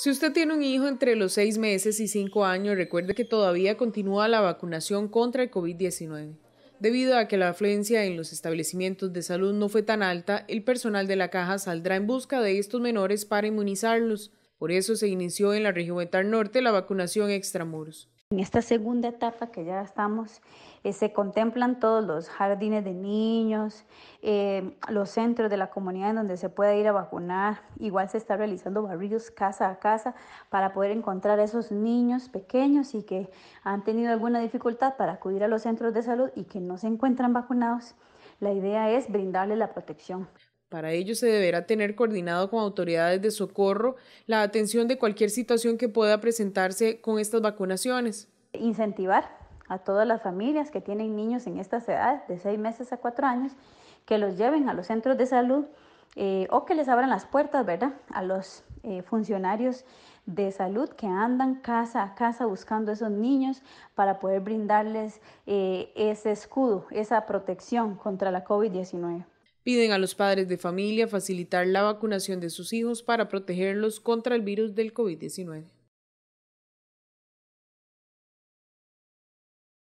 Si usted tiene un hijo entre los seis meses y cinco años, recuerde que todavía continúa la vacunación contra el COVID-19. Debido a que la afluencia en los establecimientos de salud no fue tan alta, el personal de la caja saldrá en busca de estos menores para inmunizarlos. Por eso se inició en la región Norte la vacunación extramuros. En esta segunda etapa que ya estamos, eh, se contemplan todos los jardines de niños, eh, los centros de la comunidad en donde se puede ir a vacunar. Igual se está realizando barrios casa a casa para poder encontrar a esos niños pequeños y que han tenido alguna dificultad para acudir a los centros de salud y que no se encuentran vacunados. La idea es brindarles la protección. Para ello se deberá tener coordinado con autoridades de socorro la atención de cualquier situación que pueda presentarse con estas vacunaciones. Incentivar a todas las familias que tienen niños en estas edades, de seis meses a cuatro años, que los lleven a los centros de salud eh, o que les abran las puertas, ¿verdad? A los eh, funcionarios de salud que andan casa a casa buscando a esos niños para poder brindarles eh, ese escudo, esa protección contra la COVID-19. Piden a los padres de familia facilitar la vacunación de sus hijos para protegerlos contra el virus del COVID-19.